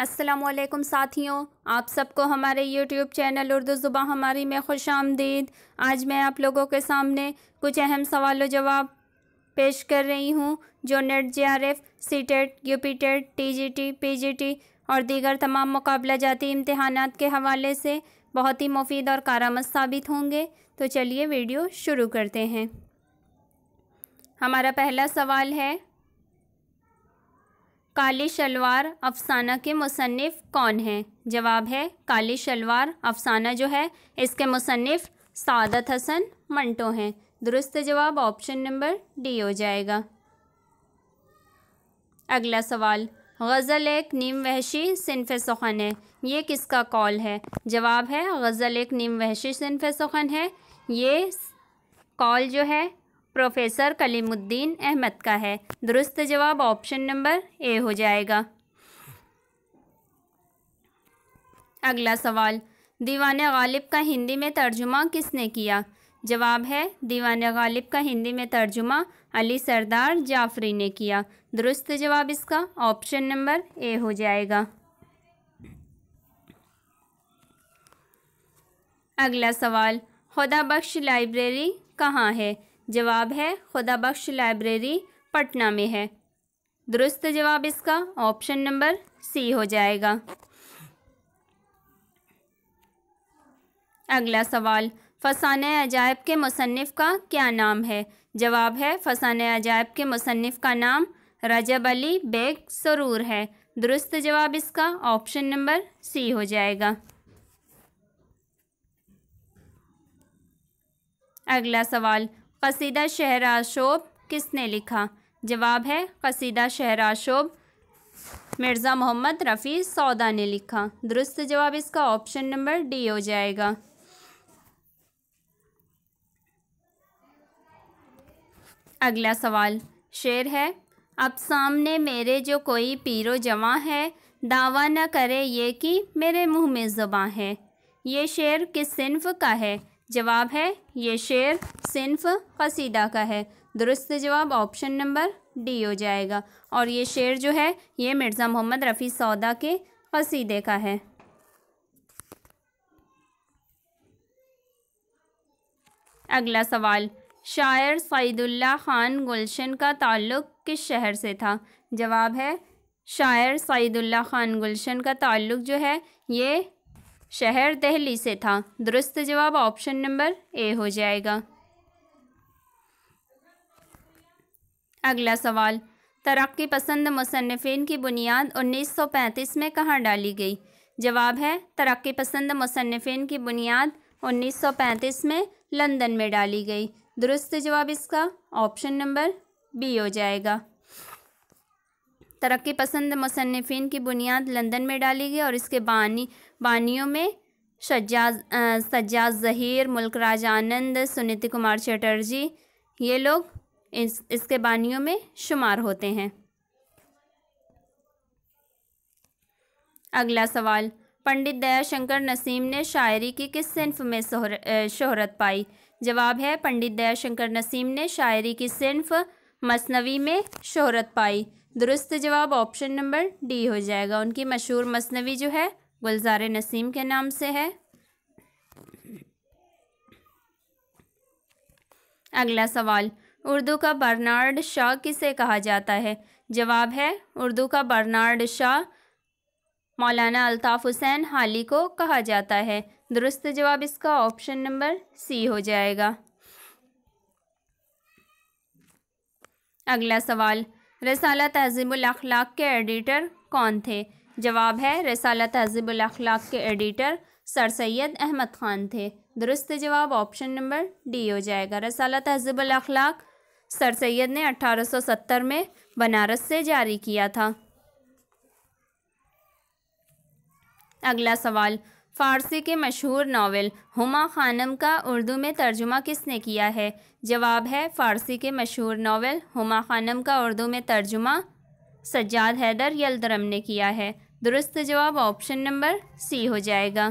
असलकुम साथियों आप सबको हमारे YouTube चैनल उर्दू ज़ुबा हमारी में खुश आमदीद आज मैं आप लोगों के सामने कुछ अहम सवाल जवाब पेश कर रही हूँ जो NET J R F C TET U P TET T G T P G T और दीगर तमाम मुकाबला जाती इम्तहान के हवाले से बहुत ही मुफीद और कारामद साबित होंगे तो चलिए वीडियो शुरू करते हैं हमारा पहला सवाल है काले शलवार अफसाना के मुसनफ़ कौन हैं जवाब है काले शलवार अफसाना जो है इसके मुसनफ़ सादत हसन मंटो हैं दुरुस्त जवाब ऑप्शन नंबर डी हो जाएगा अगला सवाल गज़ल एक नीम वहशी सिनफ सुखन है ये किसका कॉल है जवाब है गज़ल एक नीम वहशी सिनफ सुखन है ये कॉल जो है प्रोफेसर कलीमुद्दीन अहमद का है दुरुस्त जवाब ऑप्शन नंबर ए हो जाएगा अगला सवाल दीवान गालिब का हिंदी में तर्जुमा किसने किया जवाब है दीवान गालिब का हिंदी में तर्जुमा अली सरदार जाफरी ने किया दुरुस्त जवाब इसका ऑप्शन नंबर ए हो जाएगा अगला सवाल खुदा बख्श लाइब्रेरी कहाँ है जवाब है खुदाबख्श लाइब्रेरी पटना में है दुरुस्त जवाब इसका ऑप्शन नंबर सी हो जाएगा अगला सवाल फसान अजायब के मुसनफ़ का क्या नाम है जवाब है फसान अजायब के मुसनफ़ का नाम रजब अली बेग सरूर है दुरुस्त जवाब इसका ऑप्शन नंबर सी हो जाएगा अगला सवाल कसीदा शोब किसने लिखा जवाब है कसीदा शोब मिर्ज़ा मोहम्मद रफ़ी सौदा ने लिखा दुरुस्त जवाब इसका ऑप्शन नंबर डी हो जाएगा अगला सवाल शेर है अब सामने मेरे जो कोई पीरो जमा है दावा न करे ये कि मेरे मुंह में जबाँ है ये शेर किस सिनफ का है जवाब है ये शेर सिंफ़ कसीदा का है दुरुस्त जवाब ऑप्शन नंबर डी हो जाएगा और ये शेर जो है ये मिर्ज़ा मोहम्मद रफ़ी सौदा के कसीदे का है अगला सवाल शायर सईदुल्ला ख़ान गुलशन का ताल्लुक़ किस शहर से था जवाब है शायर सईदुल्ला ख़ान गुलशन का ताल्लुक़ जो है ये शहर दहली से था दुरुस्त जवाब ऑप्शन नंबर ए हो जाएगा अगला सवाल तरक्की पसंद मुसनफ़िन की बुनियाद 1935 में कहाँ डाली गई जवाब है तरक्की पसंद मुसनफ़िन की बुनियाद 1935 में लंदन में डाली गई दुरुस्त जवाब इसका ऑप्शन नंबर बी हो जाएगा तरक्की पसंद मुसनफ़िन की बुनियाद लंदन में डाली गई और इसके बानी बानियों में सज्जाज सज्जाद ज़हीर मुल्क राज आनंद सुनीति कुमार चटर्जी ये लोग इस इसके बानियों में शुमार होते हैं अगला सवाल पंडित दयाशंकर नसीम ने शायरी की किस सिंफ में शोहरत पाई जवाब है पंडित दयाशंकर नसीम ने शायरी की सिंफ मसनवी में शोहरत पाई दुरुस्त जवाब ऑप्शन नंबर डी हो जाएगा उनकी मशहूर मसनवी जो है गुलजार नसीम के नाम से है अगला सवाल उर्दू का बर्नार्ड शाह किसे कहा जाता है जवाब है उर्दू का बर्नार्ड शाह मौलाना अल्ताफ़ हुसैन हाली को कहा जाता है दुरुस्त जवाब इसका ऑप्शन नंबर सी हो जाएगा अगला सवाल रसाला तहजीबुल अखलाक के एडिटर कौन थे जवाब है रसाला तहजीबल अखलाक के एडिटर सर सैद अहमद ख़ान थे दुरुस्त जवाब ऑप्शन नंबर डी हो जाएगा रसाला तहजीबल अखलाक सर सैद ने 1870 में बनारस से जारी किया था अगला सवाल फारसी के मशहूर नावल हुमा खानम का उर्दू में तर्जुमा किसने किया है जवाब है फारसी के मशहूर नावल हुमा खानम का उर्दू में तर्जुमा सज्जाद हैदर यलदरम ने किया है दुरुस्त जवाब ऑप्शन नंबर सी हो जाएगा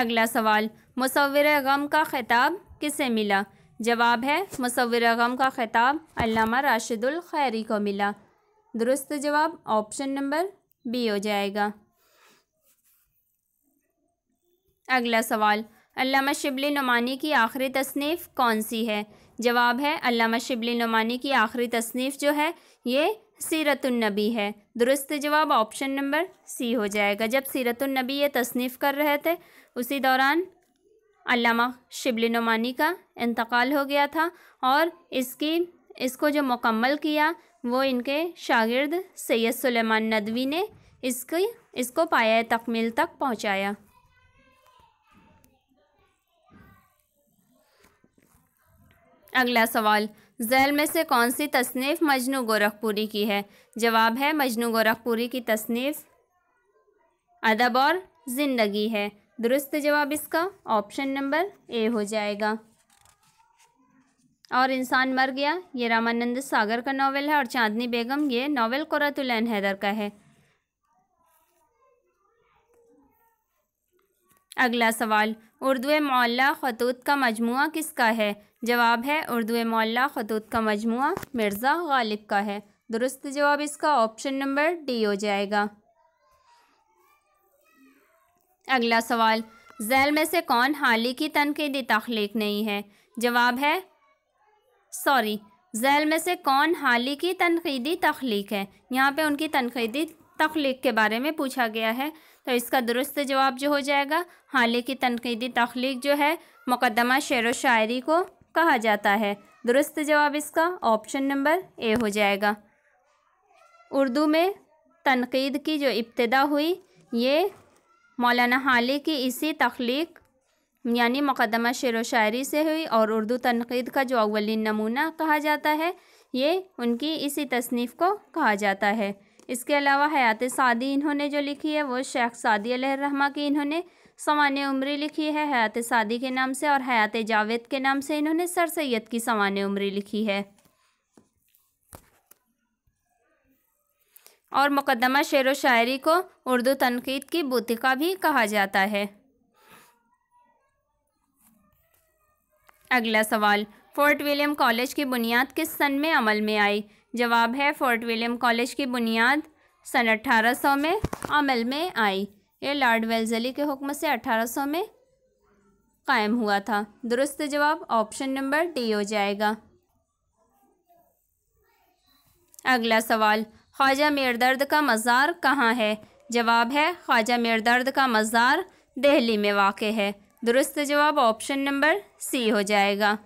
अगला सवाल मुसविर गम का खिताब किसे मिला जवाब है मुसविर गम का खिताब अल्लामा राशिदुल खैरी को मिला दुरुस्त जवाब ऑप्शन नंबर बी हो जाएगा अगला सवाल अल्लामा शिबली नुमानी की आखिरी तसनीफ़ कौन सी है जवाब है अल्लामा शिबली नुमानी की आखिरी तसनीफ़ जो है ये सीरतुलनबी है दुरुस्त जवाब ऑप्शन नंबर सी हो जाएगा जब सीरतुलनबी ये तसनीफ़ कर रहे थे उसी दौरान अल्लामा शिबली नुमानी का इंतकाल हो गया था और इसकी इसको जो मुकम्मल किया वो इनके शागिर्द सैयद सुलेमान नदवी ने इसकी इसको पाया तकमील तक पहुँचाया अगला सवाल जहल में से कौन सी तसनीफ़ मजनू गोरखपुरी की है जवाब है मजनू गोरखपुरी की तसनीफ़ अदब और ज़िंदगी है दुरुस्त जवाब इसका ऑप्शन नंबर ए हो जाएगा और इंसान मर गया ये रामानंद सागर का नावल है और चांदनी बेगम ये नावल कोरातुल हैदर का है अगला सवाल उर्दू मौला खतूत का मजमू किसका है जवाब है उर्दू मौला खतूत का मजमू मिर्ज़ा गालिब का है दुरुस्त जवाब इसका ऑप्शन नंबर डी हो जाएगा अगला सवाल जैल में से कौन हाल ही की तनकीदी तख्लीक नहीं है जवाब है सॉरी जैल में से कौन हाल ही की तनकीदी तख्लीक है यहाँ पे उनकी तनकीदी तख्लीक के बारे में पूछा गया है तो इसका दुरुस्त जवाब जो हो जाएगा हाल की तनकीदी तख्लीक जो है मुकदमा शेर व शायरी को कहा जाता है दुरुस्त जवाब इसका ऑप्शन नंबर ए हो जाएगा उर्दू में तनकीद की जो इब्तदा हुई ये मौलाना हाली की इसी तख्लीक यानी मुकदमा शेर व शायरी से हुई और उर्दू तनकीद का जो अवलिन नमूना कहा जाता है ये उनकी इसी तसनीफ़ को कहा जाता है इसके अलावा हयात सादी इन्होंने जो लिखी है वो शेख सादी रहमा की इन्होंने सामान्य उम्री लिखी है हयात सादी के नाम से और हयात जावेद के नाम से इन्होंने सर सैद की सामान्य उम्री लिखी है और मुकदमा शेर व शायरी को उर्दू तनकीद की बुतिका भी कहा जाता है अगला सवाल फोर्ट विलियम कॉलेज की बुनियाद किस सन में अमल में आई जवाब है फोर्ट विलियम कॉलेज की बुनियाद सन 1800 में अमल में आई ये लॉर्ड वेल्जली के हुक्म से 1800 में कायम हुआ था दुरुस्त जवाब ऑप्शन नंबर डी हो जाएगा अगला सवाल ख्वाजा मेरदर्द का मज़ार कहाँ है जवाब है ख्वाजा मेरदर्द का मज़ार दिल्ली में वाक़ है दुरुस्त जवाब ऑप्शन नंबर सी हो जाएगा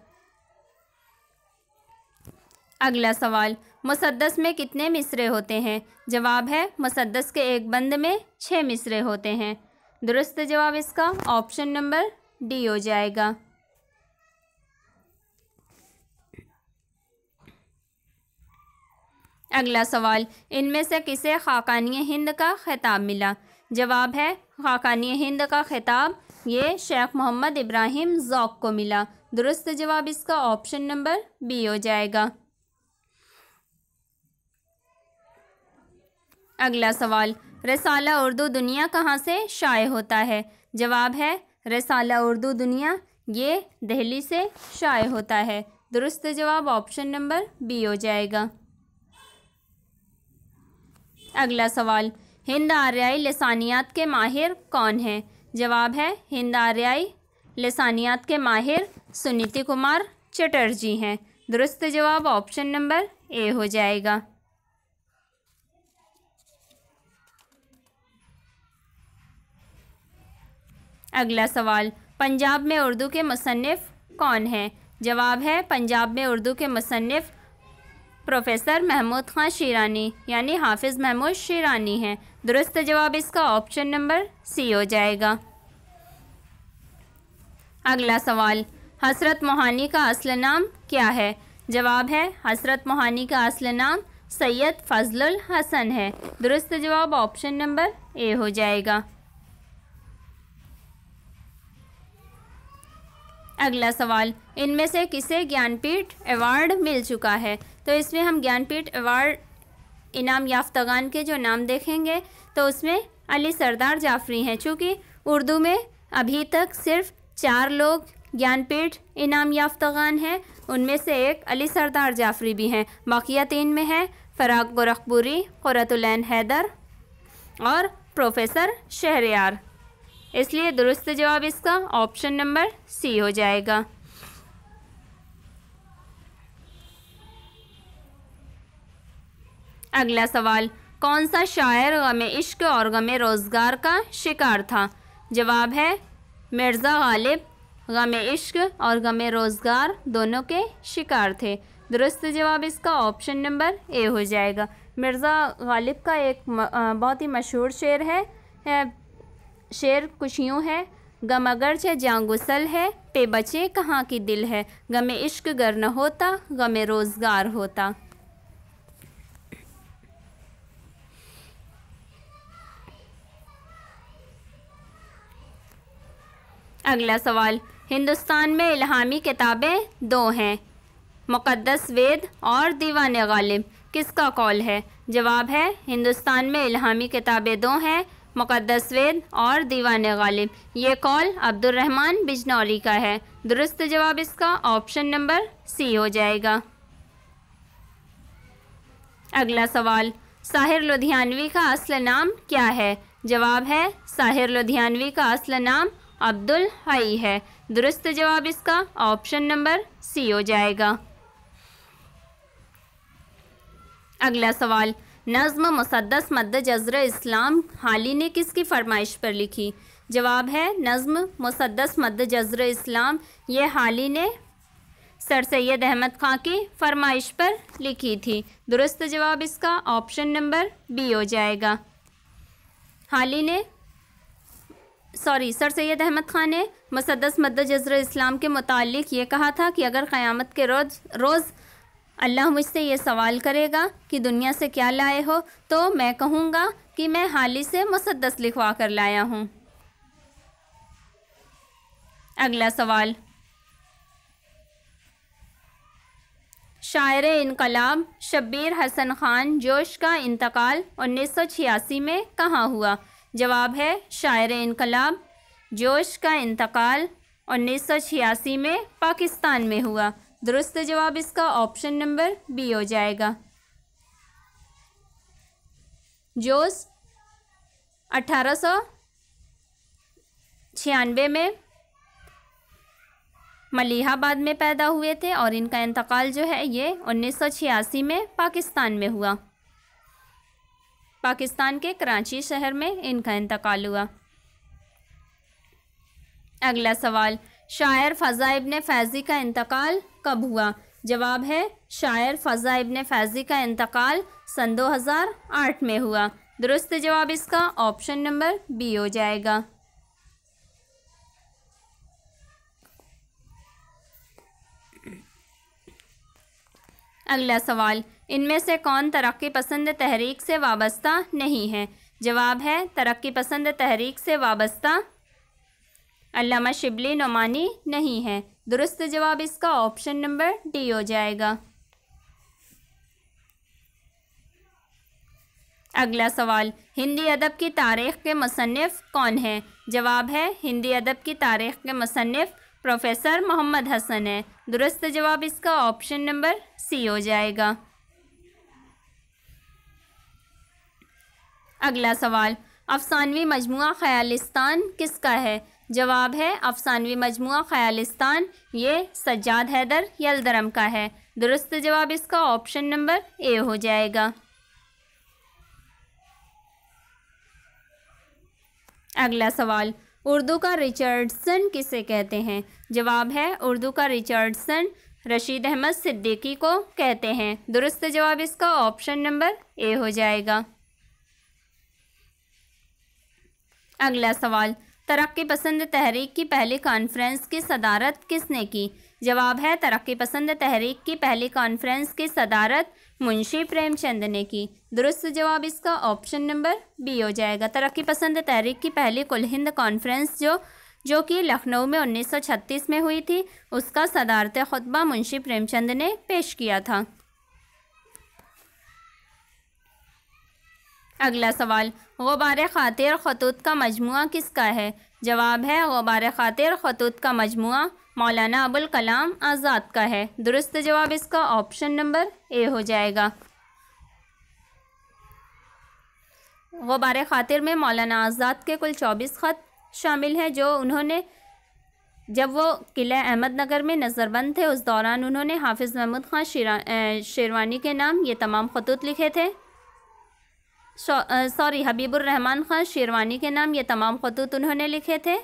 अगला सवाल मुसद्दस में कितने मिसरे होते हैं जवाब है मुसद्दस के एक बंद में छः मिसरे होते हैं दुरुस्त जवाब इसका ऑप्शन नंबर डी हो जाएगा अगला सवाल इनमें से किसे खाकानी हिंद का खिताब मिला जवाब है खाकानी हिंद का खिताब ये शेख मोहम्मद इब्राहिम जौक को मिला दुरुस्त जवाब इसका ऑप्शन नंबर बी हो जाएगा अगला सवाल रसाला उर्दू दुनिया कहाँ से शाये होता है जवाब है रसाला उर्दू दुनिया ये दहली से शाये होता है दुरुस्त जवाब ऑप्शन नंबर बी हो जाएगा अगला सवाल हिंद आर्याई लसानियात के माहिर कौन हैं जवाब है हिंद आर्याई लसानियात के माहिर सुनीति कुमार चटर्जी हैं दुरुस्त जवाब ऑप्शन नंबर ए हो जाएगा अगला सवाल पंजाब में उर्दू के मुसनफ़ कौन हैं जवाब है पंजाब में उर्दू के मुसनफ़ प्रोफेसर महमूद खान शीरानी यानी हाफिज़ महमूद शीरानी हैं दुरुस्त जवाब इसका ऑप्शन नंबर सी हो जाएगा अगला सवाल हसरत मोहानी का असल नाम क्या है जवाब है हसरत मोहानी का असल नाम सैयद फजल हसन है दुरुस्त जवाब ऑप्शन नंबर ए हो जाएगा अगला सवाल इनमें से किसे ज्ञानपीठ अवार्ड मिल चुका है तो इसमें हम ज्ञानपीठ अवार्ड इनाम याफ्तगान के जो नाम देखेंगे तो उसमें अली सरदार जाफरी हैं चूँकि उर्दू में अभी तक सिर्फ चार लोग ज्ञानपीठ इनाम याफ्तगान हैं उनमें से एक अली सरदार जाफरी भी हैं बाकिया तीन में है फ़राग गोरखपुरी क़ुरतुलैन हैदर और प्रोफेसर शहरियार इसलिए दुरुस्त जवाब इसका ऑप्शन नंबर सी हो जाएगा अगला सवाल कौन सा शायर गम इश्क और गम रोज़गार का शिकार था जवाब है मिर्ज़ा गालिब गम इश्क और गम रोज़गार दोनों के शिकार थे दुरुस्त जवाब इसका ऑप्शन नंबर ए हो जाएगा मिर्ज़ा गालिब का एक बहुत ही मशहूर शेर है, है शेर खुशियों है गम अगरच जाँ गुसल है पे बचे कहाँ की दिल है गम इश्क गर न होता गम रोज़गार होता अगला सवाल हिंदुस्तान में इल्हामी किताबें दो हैं मुक़दस वेद और दीवान गालिब किसका कौल है जवाब है हिंदुस्तान में इल्हामी किताबें दो हैं मुकदस वेद और दीवान गालिब ये कॉल अब्दुलरहमान बिजनौली का है दुरुस्त जवाब इसका ऑप्शन नंबर सी हो जाएगा अगला सवाल साहिर लुधियानवी का असल नाम क्या है जवाब है साहिर लुधियानवी का असल नाम अब्दुल हई है दुरुस्त जवाब इसका ऑप्शन नंबर सी हो जाएगा अगला सवाल नज़म मुसदस मद जजर इस्लाम हाली ने किसकी फरमाइश पर लिखी जवाब है नज़म मुसदस मद जजर इस्लाम ये हाली ने सर सैद अहमद खां की फरमाइश पर लिखी थी दुरुस्त जवाब इसका ऑप्शन नंबर बी हो जाएगा हाली ने सॉरी सर सैद अहमद खान ने मुसदस मद जजर इस्लाम के मुतालिक ये कहा था कि अगर क़्यामत के रोज़ रोज़ अल्लाह मुझसे ये सवाल करेगा कि दुनिया से क्या लाए हो तो मैं कहूँगा कि मैं हाल ही से मुसदस लिखवा कर लाया हूँ अगला सवाल शायर इनकलाब शब्बीर हसन ख़ान जोश का इंतकाल 1986 में कहाँ हुआ जवाब है शायर इनकलाब जोश का इंतकाल 1986 में पाकिस्तान में हुआ दुरुस्त जवाब इसका ऑप्शन नंबर बी हो जाएगा जोस अठारह सौ छियानवे में मलिहाबाद में पैदा हुए थे और इनका इंतकाल जो है ये छियासी में पाकिस्तान में हुआ पाकिस्तान के कराची शहर में इनका इंतकाल हुआ अगला सवाल शायर फ़ज़ा ने फैज़ी का इंतकाल कब हुआ जवाब है शायर फ़ज़ा इबन फैज़ी का इंतकाल सन 2008 में हुआ दुरुस्त जवाब इसका ऑप्शन नंबर बी हो जाएगा अगला सवाल इनमें से कौन तरक्की पसंद तहरीक से वाबस्ता नहीं है जवाब है तरक्की पसंद तहरीक से वाबस्ता शिबली नुमानी नहीं है दुरुस्त जवाब इसका ऑप्शन नंबर डी हो जाएगा अगला सवाल हिंदी अदब की तारीख़ के मुसनफ़ कौन हैं जवाब है हिंदी अदब की तारीख़ के मुसनफ़ प्रोफेसर मोहम्मद हसन है दुरुस्त जवाब इसका ऑप्शन नंबर सी हो जाएगा अगला सवाल अफसानवी मजमू ख़यालिस्तान किसका है जवाब है अफसानवी मजमू ख़यालिस्तान ये सज्जाद हैदर यलदरम का है दुरुस्त जवाब इसका ऑप्शन नंबर ए हो जाएगा अगला सवाल उर्दू का रिचर्डसन किसे कहते हैं जवाब है उर्दू का रिचर्डसन रशीद अहमद सिद्दीकी को कहते हैं दुरुस्त जवाब इसका ऑप्शन नंबर ए हो जाएगा अगला सवाल तरक्की पसंद तहरीक की पहली कॉन्फ्रेंस की सदारत किसने की जवाब है तरक्की पसंद तहरीक की पहली कॉन्फ्रेंस की सदारत मुंशी प्रेमचंद ने की दुरुस्त जवाब इसका ऑप्शन नंबर बी हो जाएगा तरक्की पसंद तहरीक की पहली कुल हिंद कॉन्फ्रेंस जो जो कि लखनऊ में 1936 में हुई थी उसका सदारत खुतबा मुंशी प्रेमचंद ने पेश किया था अगला सवाल गुबार ख़ातिर खतूत का मजमू किसका है जवाब है गुबार ख़ातिर खतूत का मजमू मौलाना अबुल कलाम आज़ाद का है दुरुस्त जवाब इसका ऑप्शन नंबर ए हो जाएगा गुबार ख़ातिर में मौलाना आज़ाद के कुल चौबीस ख़त शामिल हैं जो उन्होंने जब वो किला अहमदनगर में नज़रबंद थे उस दौरान उन्होंने हाफिज़ महमूद ख़ान शेरवानी के नाम ये तमाम खतूत लिखे थे सॉरी रहमान ख़ान शेरवानी के नाम ये तमाम खतूत उन्होंने लिखे थे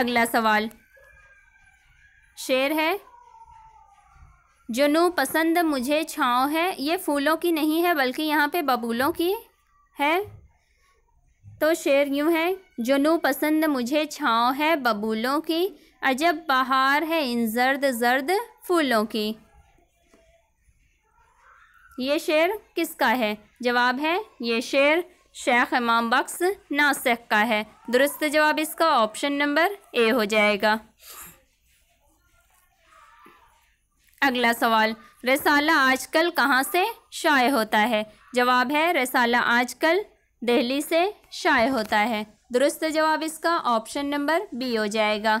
अगला सवाल शेर है जुनू पसंद मुझे छाँव है ये फूलों की नहीं है बल्कि यहाँ पे बबूलों की है तो शेर यूँ है जुनू पसंद मुझे छाँव है बबूलों की अजब बहार है इन जर्द जर्द फूलों की ये शेर किसका है जवाब है ये शेर शेख इमाम बख्स नासिक का है दुरुस्त जवाब इसका ऑप्शन नंबर ए हो जाएगा अगला सवाल रसाला आजकल कहाँ से शाये होता है जवाब है रसाला आजकल दिल्ली से शाये होता है दुरुस्त जवाब इसका ऑप्शन नंबर बी हो जाएगा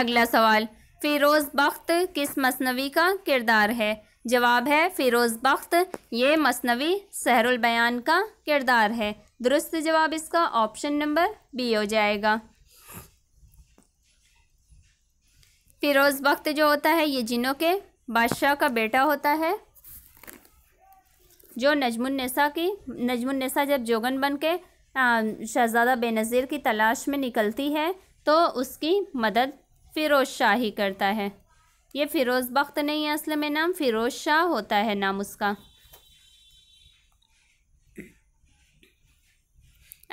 अगला सवाल फ़िरोज़ बख्त किस मसनवी का किरदार है जवाब है फ़िरोज़ बख्त ये मसनवी सहरुल बयान का किरदार है दुरुस्त जवाब इसका ऑप्शन नंबर बी हो जाएगा फ़िरोज़ बख्त जो होता है ये जिनों के बादशाह का बेटा होता है जो नजमुलनसा की नजमुलनसा जब जोगन बन के शहज़ादा बेनज़ीर की तलाश में निकलती है तो उसकी मदद फ़िरोज़ शाह ही करता है ये फ़िरोज़ बख्त नहीं है असल में नाम फ़िरोज़ शाह होता है नाम उसका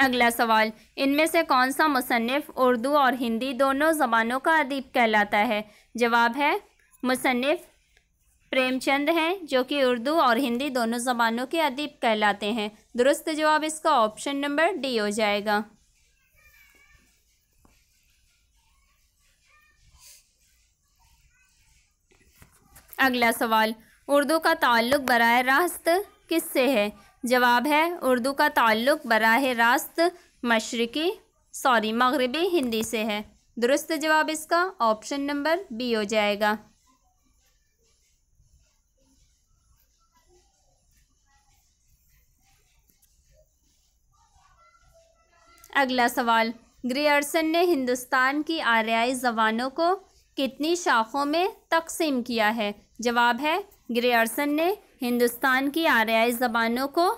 अगला सवाल इनमें से कौन सा मुसनफ़ उर्दू और हिंदी दोनों ज़बानों का अदीब कहलाता है जवाब है मुसनफ़ प्रेमचंद हैं जो कि उर्दू और हिंदी दोनों ज़बानों के अदीब कहलाते हैं दुरुस्त जवाब इसका ऑप्शन नंबर डी हो जाएगा अगला सवाल उर्दू का ताल्लुक बरह रास्त किससे है जवाब है उर्दू का ताल्लुक बरह रास्त मशरक़ी सॉरी मगरबी हिंदी से है दुरुस्त जवाब इसका ऑप्शन नंबर बी हो जाएगा अगला सवाल ग्रियर्सन ने हिंदुस्तान की आर्याई जबानों को कितनी शाखों में तकसीम किया है जवाब है ग्रेअर्सन ने हिंदुस्तान की आर्याई ज़बानों को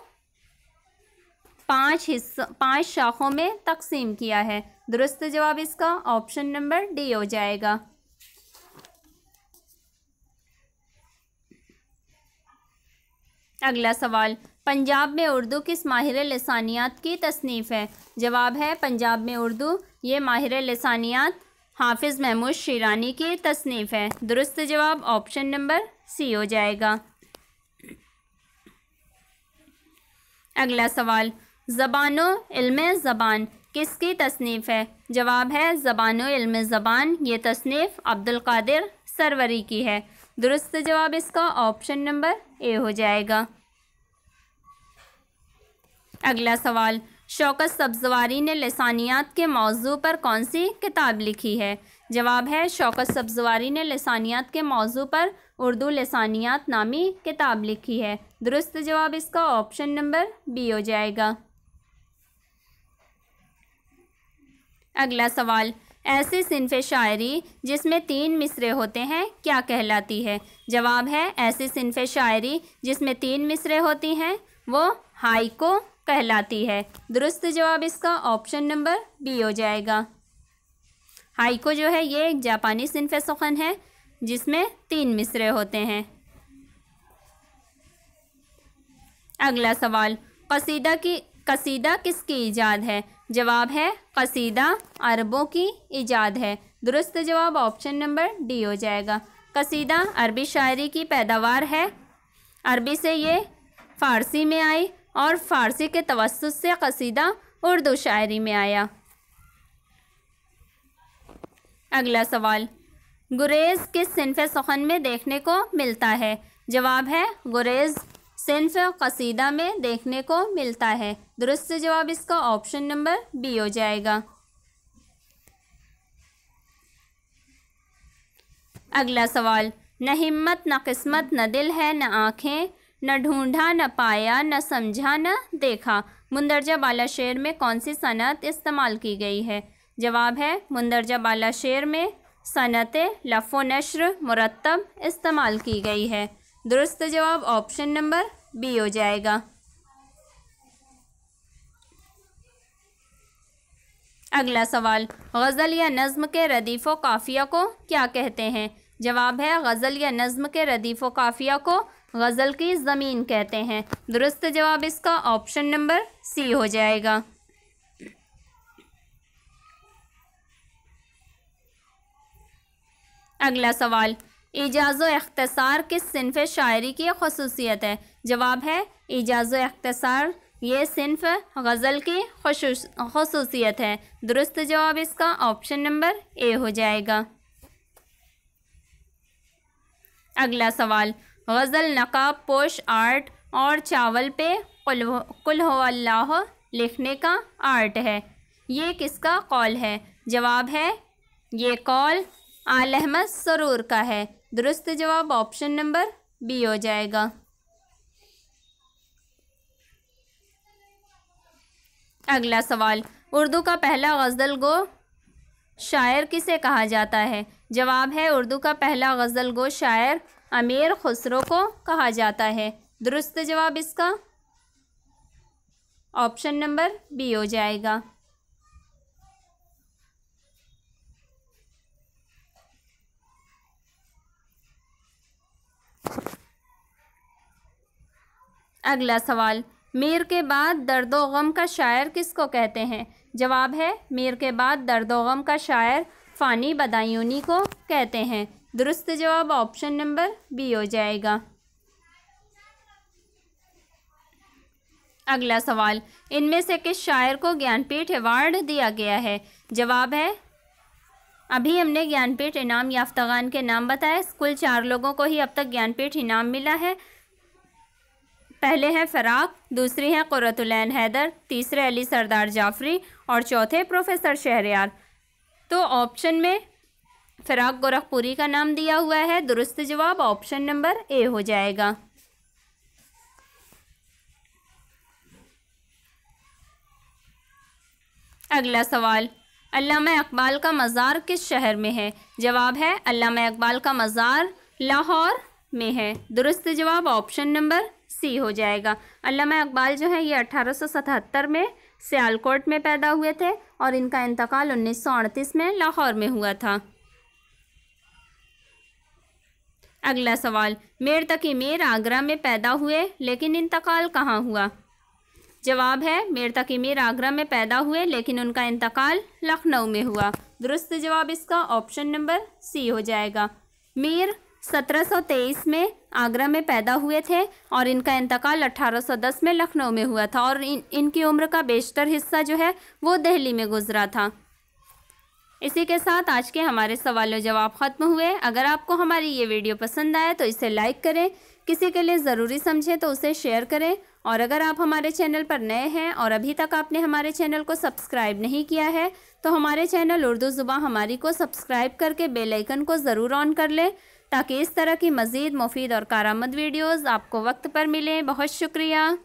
पाँच हिस्सों पाँच शाखों में तकसीम किया है दुरुस्त जवाब इसका ऑप्शन नंबर डी हो जाएगा अगला सवाल पंजाब में उर्दू किस माहिर लसानियात की तसनीफ़ है जवाब है पंजाब में उर्दू ये माहिर लसानियात हाफिज़ महमूद शेरानी के तसनीफ़ है दुरुस्त जवाब ऑप्शन नंबर सी हो जाएगा अगला सवाल ज़बानो इल्म ज़बान किसकी तसनीफ़ है जवाब है ज़बानो इल्म ज़बान ये तसनीफ़ अब्दुल कादिर सरवरी की है दुरुस्त जवाब इसका ऑप्शन नंबर ए हो जाएगा अगला सवाल शौकत सब्जवारी ने लसानियात के मौजू पर कौन सी किताब लिखी है जवाब है शौकत सब्जवारी ने लसानियात के मौजू पर उर्दू लसानियात नामी किताब लिखी है दुरुस्त जवाब इसका ऑप्शन नंबर बी हो जाएगा अगला सवाल ऐसी सिनफ शायरी जिसमें तीन मिसरे होते हैं क्या कहलाती है जवाब है ऐसी सिनफ शायरी जिसमें तीन मिसरे होती हैं वो हाइको कहलाती है दुरुस्त जवाब इसका ऑप्शन नंबर बी हो जाएगा हाइको जो है ये एक जापानी सिनफ सुखन है जिसमें तीन मिसरे होते हैं अगला सवाल कसीदा की कसीदा किसकी ईजाद है जवाब है कसीदा अरबों की ईजाद है दुरुस्त जवाब ऑप्शन नंबर डी हो जाएगा कसीदा अरबी शायरी की पैदावार है अरबी से ये फ़ारसी में आई और फ़ारसी के तवसत से कसीदा उर्दू शायरी में आया अगला सवाल गुरेज किस सिनफ सखन में देखने को मिलता है जवाब है गुरेज सिनफ कसीदा में देखने को मिलता है दुरुस्त जवाब इसका ऑप्शन नंबर बी हो जाएगा अगला सवाल न हिम्मत न किस्मत न दिल है न आँखें न ढूंढा न पाया न समझा न देखा मुंदरजा बाला शेर में कौन सी सनत इस्तेमाल की गई है जवाब है मुंदरजा बाला शेर में सनत लफ नशर मुरतब इस्तेमाल की गई है दुरुस्त जवाब ऑप्शन नंबर बी हो जाएगा अगला सवाल गज़ल या नज़म के रदीफ़ो काफ़िया को क्या कहते हैं जवाब है गज़ल या नज़म के रदीफ़ो काफ़िया को गज़ल की ज़मीन कहते हैं दुरुस्त जवाब इसका ऑप्शन नंबर सी हो जाएगा अगला सवाल एजाज़ अख्तसार किस सिनफ शायरी की खसूसियत है जवाब है एजाज़ अख्तसार ये सिनफ गज़ल की खसूसियत है दुरुस्त जवाब इसका ऑप्शन नंबर ए हो जाएगा अगला सवाल गज़ल नकाब पोश आर्ट और चावल पे कुल हो अल्लाह लिखने का आर्ट है ये किसका कॉल है जवाब है ये कॉल आल अहमद सरूर का है दुरुस्त जवाब ऑप्शन नंबर बी हो जाएगा अगला सवाल उर्दू का पहला गज़ल गो शायर किसे कहा जाता है जवाब है उर्दू का पहला गज़ल गो शायर अमीर खुसरो को कहा जाता है दुरुस्त जवाब इसका ऑप्शन नंबर बी हो जाएगा अगला सवाल मीर के बाद दर्द व गम का शायर किसको कहते हैं जवाब है मीर के बाद दर्द व गम का शायर फ़ानी बदायूनी को कहते हैं दुरुस्त जवाब ऑप्शन नंबर बी हो जाएगा अगला सवाल इनमें से किस शायर को ज्ञानपीठ अवार्ड दिया गया है जवाब है अभी हमने ज्ञानपीठ इनाम याफ्तागान के नाम बताए कुल चार लोगों को ही अब तक ज्ञानपीठ इनाम मिला है पहले हैं फराक दूसरी हैं कुरतुलैन हैदर तीसरे अली सरदार जाफरी और चौथे प्रोफेसर शहरियार तो ऑप्शन में फिराक गोरखपुरी का नाम दिया हुआ है दुरुस्त जवाब ऑप्शन नंबर ए हो जाएगा अगला सवाल अल्लामा इकबाल का मज़ार किस शहर में है जवाब है अल्लामा इकबाल का मज़ार लाहौर में है दुरुस्त जवाब ऑप्शन नंबर सी हो जाएगा अल्लामा इकबाल जो है ये अठारह में सियालकोट में पैदा हुए थे और इनका इंतकाल उन्नीस में लाहौर में हुआ था अगला सवाल मेर तकी मेर आगरा में पैदा हुए लेकिन इंतकाल कहाँ हुआ जवाब है मेर तकी मेर आगरा में पैदा हुए लेकिन उनका इंतकाल लखनऊ में हुआ दुरुस्त जवाब इसका ऑप्शन नंबर सी हो जाएगा मीर 1723 में आगरा में पैदा हुए थे और इनका इंतकाल 1810 में लखनऊ में हुआ था और इन इनकी उम्र का बेशतर हिस्सा जो है वो दिल्ली में गुजरा था इसी के साथ आज के हमारे सवाल जवाब ख़त्म हुए अगर आपको हमारी ये वीडियो पसंद आए तो इसे लाइक करें किसी के लिए ज़रूरी समझें तो उसे शेयर करें और अगर आप हमारे चैनल पर नए हैं और अभी तक आपने हमारे चैनल को सब्सक्राइब नहीं किया है तो हमारे चैनल उर्दू ज़ुबान हमारी को सब्सक्राइब करके बेलाइकन को ज़रूर ऑन कर लें ताकि इस तरह की मज़ीद मुफीद और कारामद वीडियोज़ आपको वक्त पर मिलें बहुत शुक्रिया